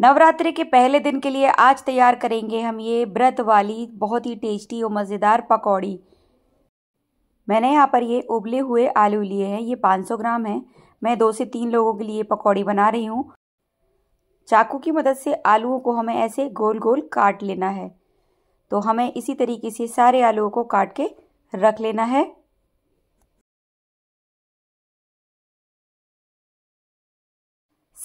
नवरात्रि के पहले दिन के लिए आज तैयार करेंगे हम ये व्रत वाली बहुत ही टेस्टी और मज़ेदार पकौड़ी मैंने यहाँ पर ये उबले हुए आलू लिए हैं ये 500 ग्राम है मैं दो से तीन लोगों के लिए पकौड़ी बना रही हूँ चाकू की मदद से आलूओं को हमें ऐसे गोल गोल काट लेना है तो हमें इसी तरीके से सारे आलूओं को काट के रख लेना है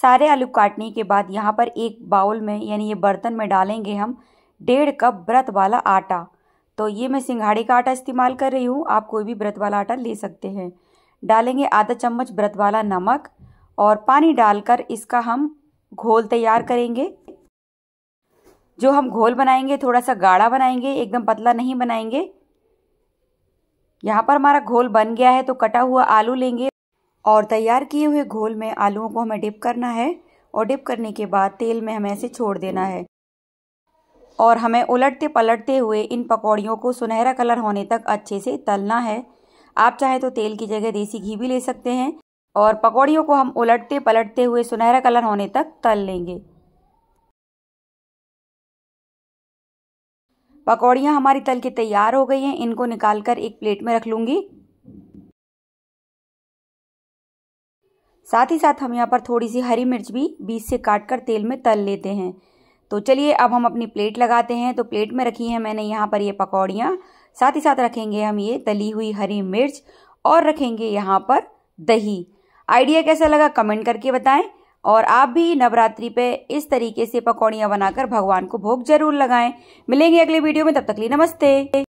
सारे आलू काटने के बाद यहाँ पर एक बाउल में यानी ये बर्तन में डालेंगे हम डेढ़ कप व्रत वाला आटा तो ये मैं सिंघाड़े का आटा इस्तेमाल कर रही हूँ आप कोई भी व्रत वाला आटा ले सकते हैं डालेंगे आधा चम्मच व्रत वाला नमक और पानी डालकर इसका हम घोल तैयार करेंगे जो हम घोल बनाएंगे थोड़ा सा गाढ़ा बनाएंगे एकदम पतला नहीं बनाएंगे यहाँ पर हमारा घोल बन गया है तो कटा हुआ आलू लेंगे और तैयार किए हुए घोल में आलूओं को हमें डिप करना है और डिप करने के बाद तेल में हमें इसे छोड़ देना है और हमें उलटते पलटते हुए इन पकौड़ियों को सुनहरा कलर होने तक अच्छे से तलना है आप चाहे तो तेल की जगह देसी घी भी ले सकते हैं और पकौड़ियों को हम उलटते पलटते हुए सुनहरा कलर होने तक तल लेंगे पकौड़ियाँ हमारी तल के तैयार हो गई हैं इनको निकाल कर एक प्लेट में रख लूँगी साथ ही साथ हम यहाँ पर थोड़ी सी हरी मिर्च भी बीच से काट कर तेल में तल लेते हैं तो चलिए अब हम अपनी प्लेट लगाते हैं तो प्लेट में रखी है मैंने यहाँ पर ये पकौड़ियाँ साथ ही साथ रखेंगे हम ये तली हुई हरी मिर्च और रखेंगे यहाँ पर दही आइडिया कैसा लगा कमेंट करके बताएं और आप भी नवरात्रि पे इस तरीके से पकौड़ियाँ बनाकर भगवान को भोग जरूर लगाएं मिलेंगे अगले वीडियो में तब तक लिए नमस्ते